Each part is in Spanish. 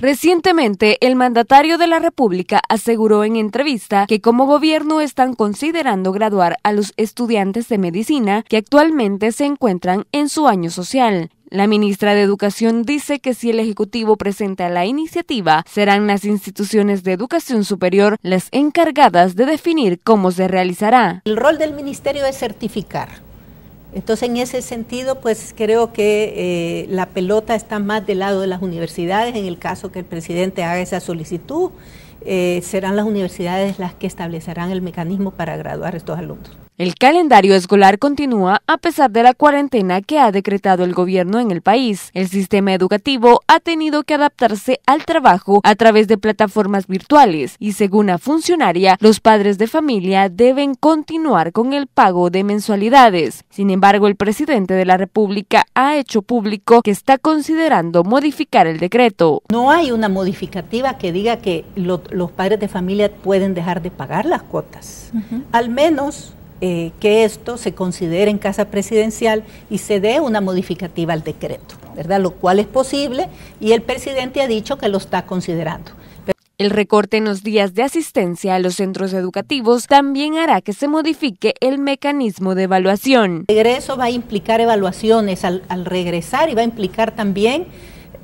Recientemente, el mandatario de la República aseguró en entrevista que como gobierno están considerando graduar a los estudiantes de medicina que actualmente se encuentran en su año social. La ministra de Educación dice que si el Ejecutivo presenta la iniciativa, serán las instituciones de educación superior las encargadas de definir cómo se realizará. El rol del ministerio es certificar entonces, en ese sentido, pues creo que eh, la pelota está más del lado de las universidades en el caso que el presidente haga esa solicitud eh, serán las universidades las que establecerán el mecanismo para graduar estos alumnos. El calendario escolar continúa a pesar de la cuarentena que ha decretado el gobierno en el país. El sistema educativo ha tenido que adaptarse al trabajo a través de plataformas virtuales y según la funcionaria, los padres de familia deben continuar con el pago de mensualidades. Sin embargo, el presidente de la República ha hecho público que está considerando modificar el decreto. No hay una modificativa que diga que lo, los padres de familia pueden dejar de pagar las cuotas. Al menos eh, que esto se considere en casa presidencial y se dé una modificativa al decreto, ¿verdad? Lo cual es posible y el presidente ha dicho que lo está considerando. el recorte en los días de asistencia a los centros educativos también hará que se modifique el mecanismo de evaluación. El regreso va a implicar evaluaciones al, al regresar y va a implicar también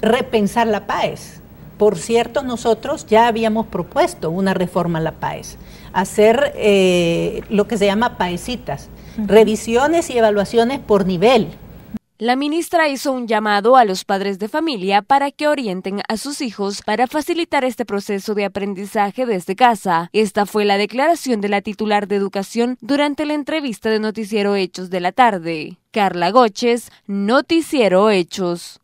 repensar la PAES por cierto, nosotros ya habíamos propuesto una reforma a la PAES, hacer eh, lo que se llama PAESitas, revisiones y evaluaciones por nivel. La ministra hizo un llamado a los padres de familia para que orienten a sus hijos para facilitar este proceso de aprendizaje desde casa. Esta fue la declaración de la titular de educación durante la entrevista de Noticiero Hechos de la tarde. Carla Goches, Noticiero Hechos.